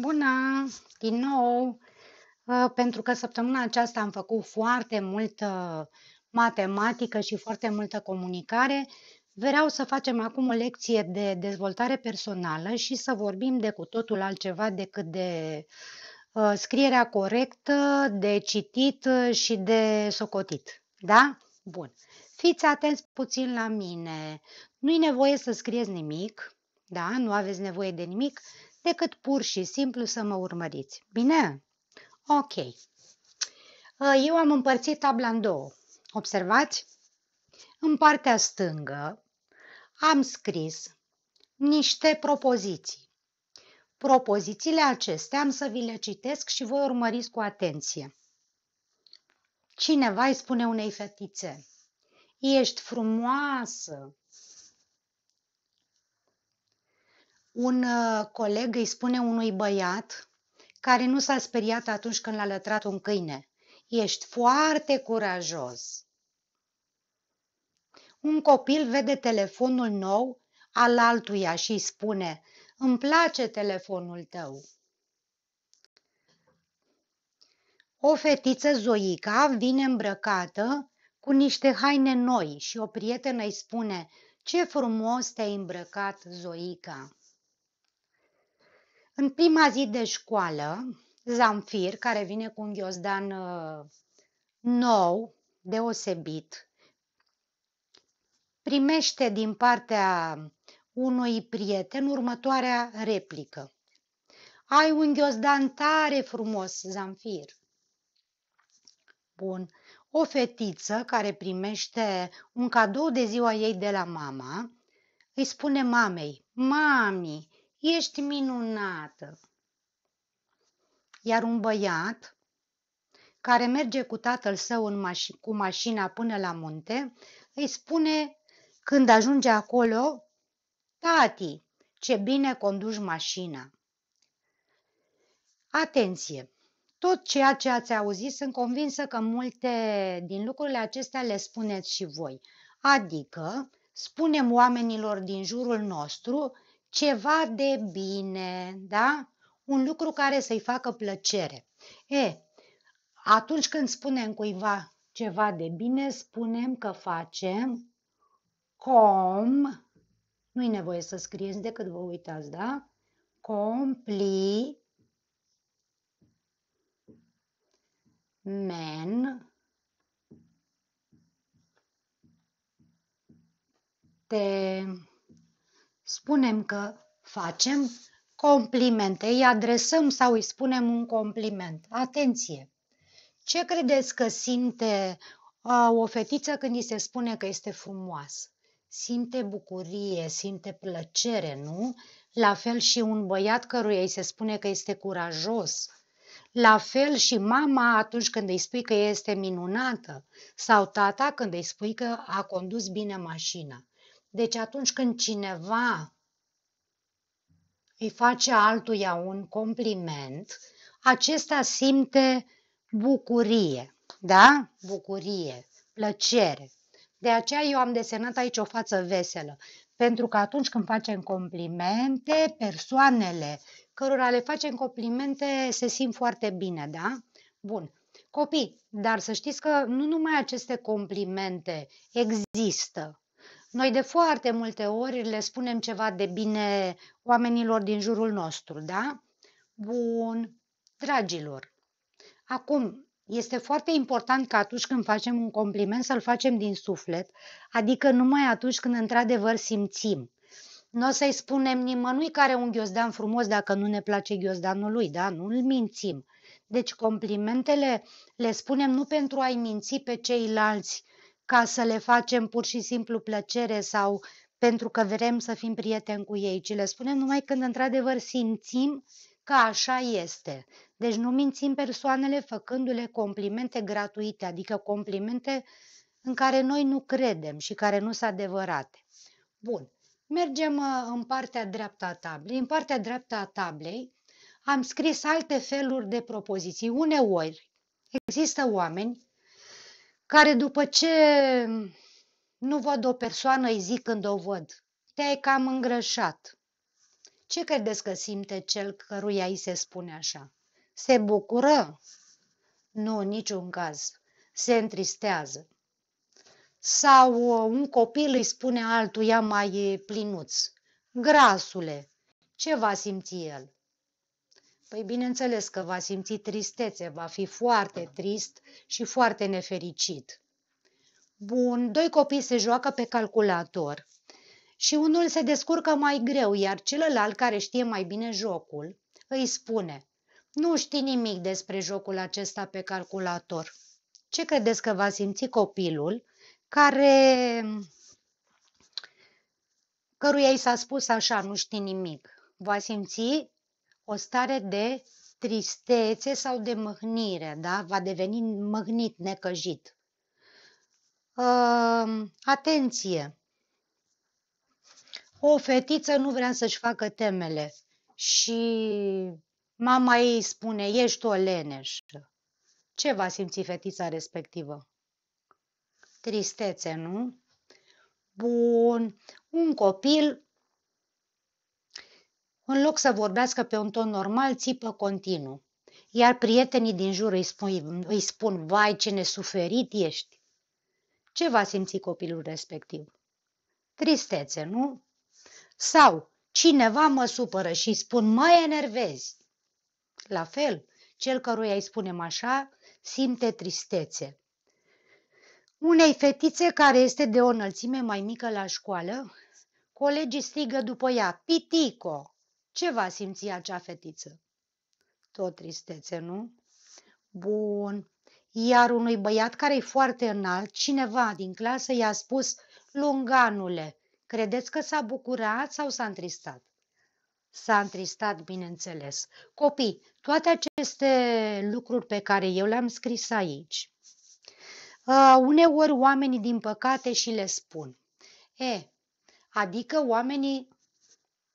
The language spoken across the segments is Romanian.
Bună! Din nou! Uh, pentru că săptămâna aceasta am făcut foarte multă matematică și foarte multă comunicare, vreau să facem acum o lecție de dezvoltare personală și să vorbim de cu totul altceva decât de uh, scrierea corectă, de citit uh, și de socotit. Da? Bun. Fiți atenți puțin la mine. Nu-i nevoie să scrieți nimic, da? Nu aveți nevoie de nimic decât pur și simplu să mă urmăriți. Bine? Ok. Uh, eu am împărțit tabla în două. Observați? În partea stângă am scris niște propoziții. Propozițiile acestea am să vi le citesc și voi urmăriți cu atenție. Cineva îi spune unei fetițe, ești frumoasă, un uh, coleg îi spune unui băiat care nu s-a speriat atunci când l-a lătrat un câine. Ești foarte curajos. Un copil vede telefonul nou al altuia și îi spune, îmi place telefonul tău. O fetiță Zoica vine îmbrăcată cu niște haine noi și o prietenă îi spune, ce frumos te-ai îmbrăcat, Zoica! În prima zi de școală, Zamfir, care vine cu un ghiozdan uh, nou, deosebit, primește din partea unui prieten următoarea replică. Ai un ghiozdan tare frumos, Zamfir. Bun. O fetiță care primește un cadou de ziua ei de la mama îi spune mamei, Mami, ești minunată. Iar un băiat care merge cu tatăl său în maș- cu mașina până la munte, îi spune când ajunge acolo, tati, ce bine conduci mașina. Atenție! Tot ceea ce ați auzit, sunt convinsă că multe din lucrurile acestea le spuneți și voi. Adică, spunem oamenilor din jurul nostru ceva de bine, da? Un lucru care să-i facă plăcere. E, atunci când spunem cuiva ceva de bine, spunem că facem com, nu e nevoie să scrieți decât vă uitați, da? Compli men te spunem că facem complimente, îi adresăm sau îi spunem un compliment. Atenție! Ce credeți că simte o fetiță când îi se spune că este frumoasă? Simte bucurie, simte plăcere, nu? La fel și un băiat căruia îi se spune că este curajos. La fel și mama atunci când îi spui că este minunată sau tata când îi spui că a condus bine mașina. Deci atunci când cineva îi face altuia un compliment, acesta simte bucurie, da? Bucurie, plăcere. De aceea eu am desenat aici o față veselă, pentru că atunci când facem complimente, persoanele cărora le facem complimente se simt foarte bine, da? Bun. Copii, dar să știți că nu numai aceste complimente există, noi de foarte multe ori le spunem ceva de bine oamenilor din jurul nostru, da? Bun, dragilor. Acum, este foarte important că atunci când facem un compliment să-l facem din suflet, adică numai atunci când într-adevăr simțim. Nu o să-i spunem nimănui care un ghiozdan frumos dacă nu ne place ghiozdanul lui, da? Nu-l mințim. Deci complimentele le spunem nu pentru a-i minți pe ceilalți, ca să le facem pur și simplu plăcere sau pentru că vrem să fim prieteni cu ei, ci le spunem numai când într-adevăr simțim că așa este. Deci nu mințim persoanele făcându-le complimente gratuite, adică complimente în care noi nu credem și care nu sunt adevărate. Bun, mergem uh, în partea dreaptă a tablei. În partea dreaptă a tablei am scris alte feluri de propoziții. Uneori există oameni care după ce nu văd o persoană, îi zic când o văd, te-ai cam îngrășat. Ce credeți că simte cel căruia îi se spune așa? Se bucură? Nu, niciun caz. Se întristează. Sau uh, un copil îi spune altuia mai plinuț, grasule, ce va simți el? Păi bineînțeles că va simți tristețe, va fi foarte trist și foarte nefericit. Bun, doi copii se joacă pe calculator și unul se descurcă mai greu, iar celălalt care știe mai bine jocul îi spune Nu știi nimic despre jocul acesta pe calculator. Ce credeți că va simți copilul care căruia i s-a spus așa, nu știi nimic? Va simți o stare de tristețe sau de măhnire, da? va deveni măhnit, necăjit. Uh, atenție! O fetiță nu vrea să-și facă temele și mama ei spune, ești o leneș. Ce va simți fetița respectivă? Tristețe, nu? Bun. Un copil în loc să vorbească pe un ton normal, țipă continuu. Iar prietenii din jur îi spun, îi spun vai ce nesuferit ești. Ce va simți copilul respectiv? Tristețe, nu? Sau cineva mă supără și îi spun mă enervezi. La fel, cel căruia îi spunem așa simte tristețe. Unei fetițe care este de o înălțime mai mică la școală, colegii strigă după ea, pitico, ce va simți acea fetiță? Tot tristețe, nu? Bun. Iar unui băiat care e foarte înalt, cineva din clasă i-a spus, lunganule, credeți că s-a bucurat sau s-a întristat? S-a întristat, bineînțeles. Copii, toate aceste lucruri pe care eu le-am scris aici, uh, uneori oamenii, din păcate, și le spun. E, adică oamenii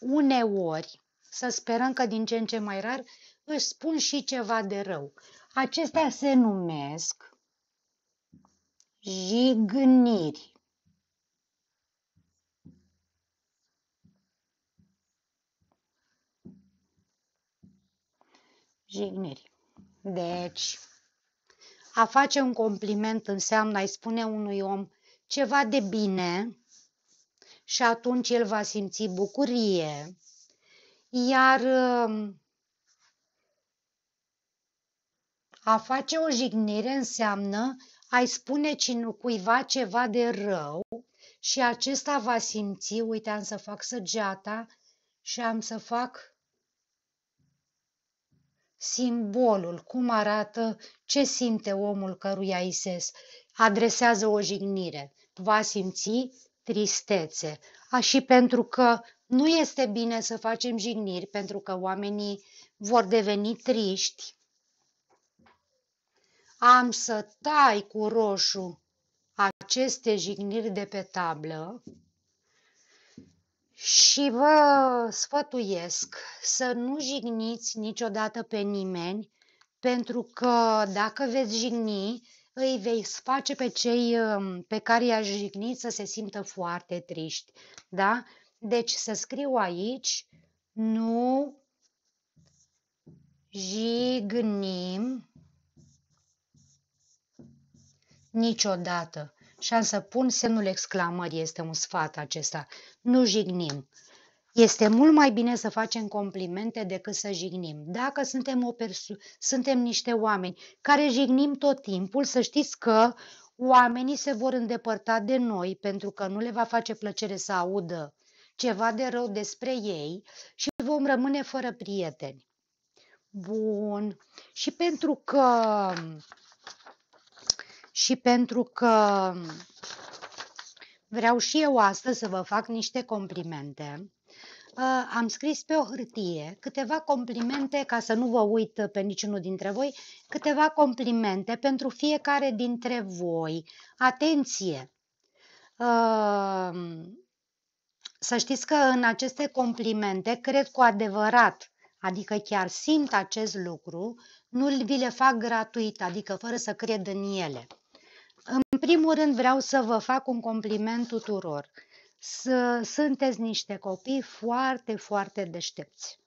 uneori să sperăm că din ce în ce mai rar, își spun și ceva de rău. Acestea se numesc jigniri. Jigniri. Deci, a face un compliment înseamnă a-i spune unui om ceva de bine și atunci el va simți bucurie, iar um, a face o jignire înseamnă ai spune cuiva ceva de rău și acesta va simți, uite, am să fac săgeata și am să fac simbolul, cum arată, ce simte omul căruia îi se adresează o jignire. Va simți tristețe. A, și pentru că nu este bine să facem jigniri pentru că oamenii vor deveni triști. Am să tai cu roșu aceste jigniri de pe tablă și vă sfătuiesc să nu jigniți niciodată pe nimeni pentru că dacă veți jigni, îi vei face pe cei pe care i-a jignit să se simtă foarte triști. Da? Deci să scriu aici, nu jignim niciodată. Și am să pun semnul exclamării, este un sfat acesta. Nu jignim. Este mult mai bine să facem complimente decât să jignim. Dacă suntem, o perso- suntem niște oameni care jignim tot timpul, să știți că oamenii se vor îndepărta de noi pentru că nu le va face plăcere să audă ceva de rău despre ei și vom rămâne fără prieteni. Bun. Și pentru că și pentru că vreau și eu astăzi să vă fac niște complimente, ă, am scris pe o hârtie câteva complimente, ca să nu vă uit pe niciunul dintre voi, câteva complimente pentru fiecare dintre voi. Atenție! Ă, să știți că în aceste complimente cred cu adevărat, adică chiar simt acest lucru, nu vi le fac gratuit, adică fără să cred în ele. În primul rând vreau să vă fac un compliment tuturor. Sunteți niște copii foarte, foarte deștepți.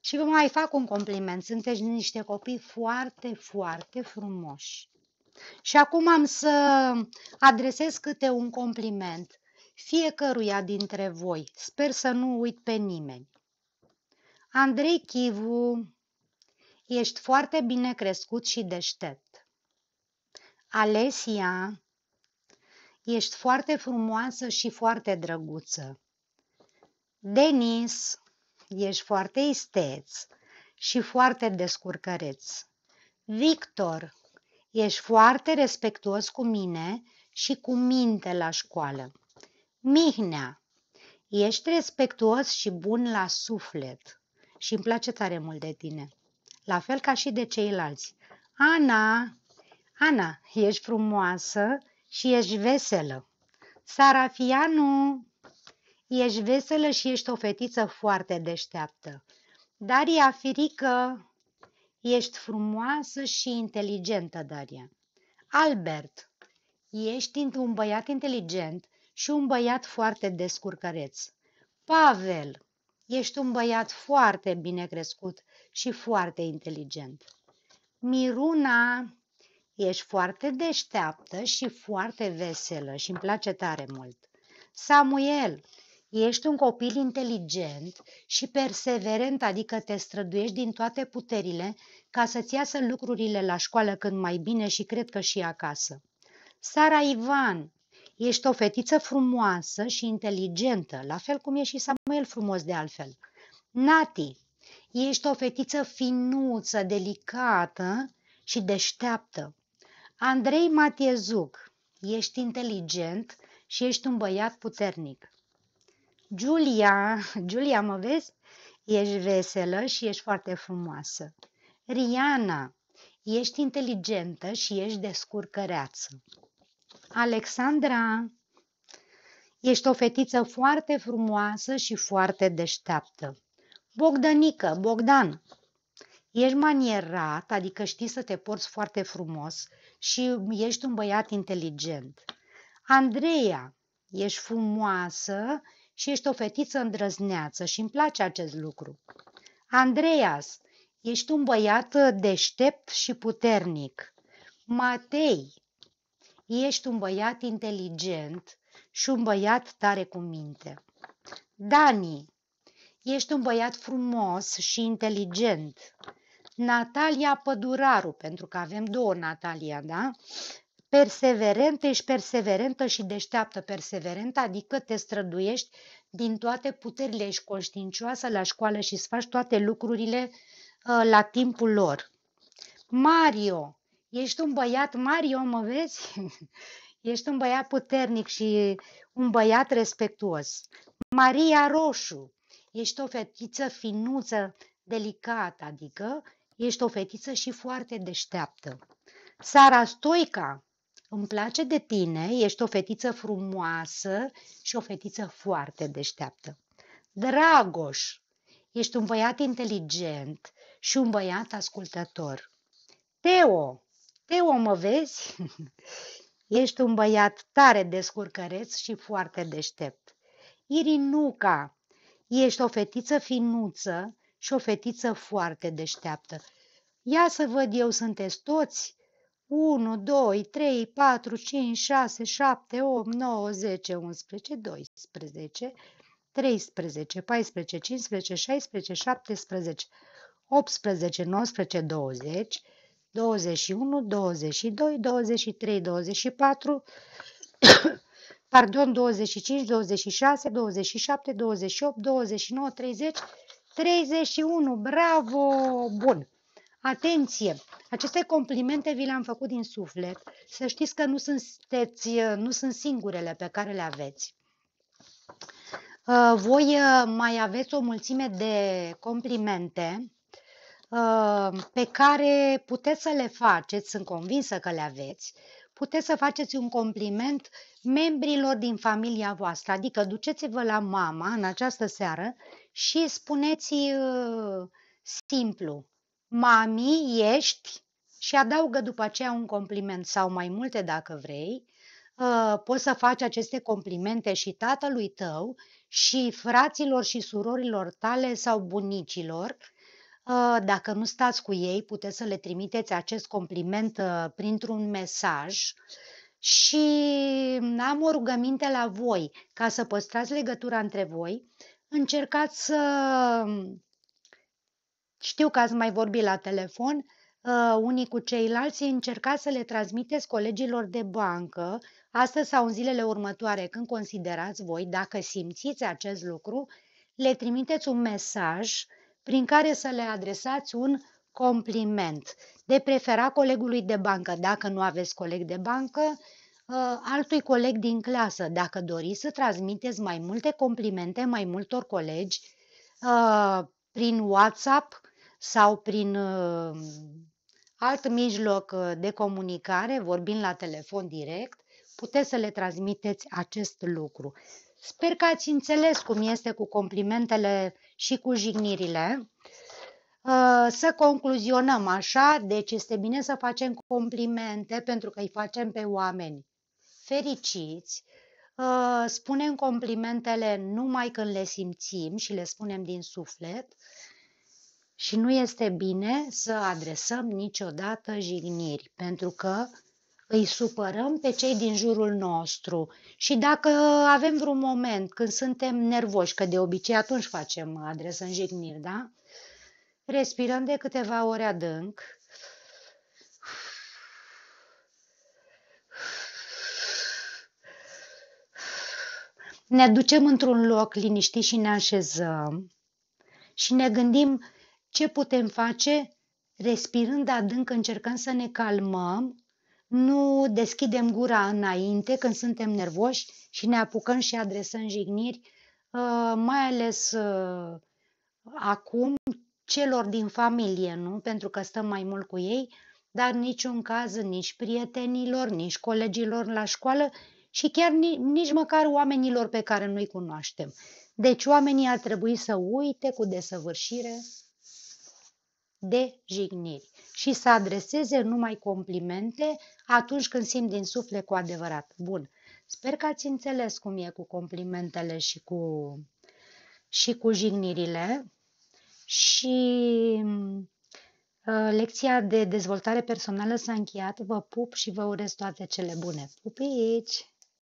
Și vă mai fac un compliment. Sunteți niște copii foarte, foarte frumoși. Și acum am să adresez câte un compliment fiecăruia dintre voi. Sper să nu uit pe nimeni. Andrei Chivu, ești foarte bine crescut și deștept. Alesia, ești foarte frumoasă și foarte drăguță. Denis, ești foarte isteț și foarte descurcăreț. Victor, ești foarte respectuos cu mine și cu minte la școală. Mihnea, ești respectuos și bun la suflet și îmi place tare mult de tine. La fel ca și de ceilalți. Ana, Ana, ești frumoasă și ești veselă. Sarafianu, ești veselă și ești o fetiță foarte deșteaptă. Daria Firică, ești frumoasă și inteligentă, Daria. Albert, ești un băiat inteligent și un băiat foarte descurcăreț. Pavel, ești un băiat foarte bine crescut și foarte inteligent. Miruna, ești foarte deșteaptă și foarte veselă și îmi place tare mult. Samuel, ești un copil inteligent și perseverent, adică te străduiești din toate puterile ca să-ți iasă lucrurile la școală când mai bine și cred că și acasă. Sara Ivan, Ești o fetiță frumoasă și inteligentă, la fel cum e și Samuel frumos de altfel. Nati, ești o fetiță finuță, delicată și deșteaptă. Andrei Matiezuc, ești inteligent și ești un băiat puternic. Julia, Julia, mă vezi? Ești veselă și ești foarte frumoasă. Riana, ești inteligentă și ești descurcăreață. Alexandra, ești o fetiță foarte frumoasă și foarte deșteaptă. Bogdanică, Bogdan, ești manierat, adică știi să te porți foarte frumos și ești un băiat inteligent. Andreea, ești frumoasă și ești o fetiță îndrăzneață și îmi place acest lucru. Andreas, ești un băiat deștept și puternic. Matei, Ești un băiat inteligent și un băiat tare cu minte. Dani, ești un băiat frumos și inteligent. Natalia Păduraru, pentru că avem două Natalia, da? Perseverentă, ești perseverentă și deșteaptă perseverentă, adică te străduiești din toate puterile, ești conștiincioasă la școală și îți faci toate lucrurile uh, la timpul lor. Mario, Ești un băiat mare, eu mă vezi? Ești un băiat puternic și un băiat respectuos. Maria Roșu, ești o fetiță finuță, delicată, adică ești o fetiță și foarte deșteaptă. Sara Stoica, îmi place de tine, ești o fetiță frumoasă și o fetiță foarte deșteaptă. Dragoș, ești un băiat inteligent și un băiat ascultător. Teo, mă vezi? Ești un băiat tare descurcăreț și foarte deștept. Irinuca, ești o fetiță finuță și o fetiță foarte deșteaptă. Ia să văd eu, sunteți toți? 1, 2, 3, 4, 5, 6, 7, 8, 9, 10, 11, 12, 13, 14, 15, 16, 17, 18, 19, 20, 21, 22, 23, 24, pardon, 25, 26, 27, 28, 29, 30, 31. Bravo! Bun! Atenție! Aceste complimente vi le-am făcut din suflet. Să știți că nu, sunteți, nu sunt singurele pe care le aveți. Uh, voi uh, mai aveți o mulțime de complimente Uh, pe care puteți să le faceți, sunt convinsă că le aveți, puteți să faceți un compliment membrilor din familia voastră, adică duceți-vă la mama în această seară și spuneți uh, simplu, mami, ești? Și adaugă după aceea un compliment sau mai multe dacă vrei, uh, poți să faci aceste complimente și tatălui tău și fraților și surorilor tale sau bunicilor, Ă, dacă nu stați cu ei, puteți să le trimiteți acest compliment ă, printr-un mesaj și am o rugăminte la voi ca să păstrați legătura între voi. Încercați să... Știu că ați mai vorbit la telefon, ă, unii cu ceilalți, încercați să le transmiteți colegilor de bancă astăzi sau în zilele următoare, când considerați voi, dacă simțiți acest lucru, le trimiteți un mesaj uh, prin care să le adresați un compliment. De preferat colegului de bancă, dacă nu aveți coleg de bancă, ă, altui coleg din clasă, dacă doriți să transmiteți mai multe complimente mai multor colegi ă, prin WhatsApp sau prin ă, alt mijloc de comunicare, vorbind la telefon direct, puteți să le transmiteți acest lucru. Sper că ați înțeles cum este cu complimentele și cu jignirile. Uh, să concluzionăm așa, deci este bine să facem complimente pentru că îi facem pe oameni fericiți, uh, spunem complimentele numai când le simțim și le spunem din suflet și nu este bine să adresăm niciodată jigniri, pentru că îi supărăm pe cei din jurul nostru. Și dacă avem vreun moment când suntem nervoși, că de obicei atunci facem adresă în jigniri, da? Respirăm de câteva ore adânc. Ne ducem într-un loc liniștit și ne așezăm și ne gândim ce putem face respirând adânc, încercăm să ne calmăm nu deschidem gura înainte când suntem nervoși și ne apucăm și adresăm jigniri, ă, mai ales ă, acum celor din familie, nu? Pentru că stăm mai mult cu ei, dar niciun caz nici prietenilor, nici colegilor la școală și chiar nici măcar oamenilor pe care nu-i cunoaștem. Deci oamenii ar trebui să uite cu desăvârșire de jigniri și să adreseze numai complimente atunci când simt din suflet cu adevărat. Bun. Sper că ați înțeles cum e cu complimentele și cu, și cu jignirile. Și uh, lecția de dezvoltare personală s-a încheiat. Vă pup și vă urez toate cele bune. Pupici!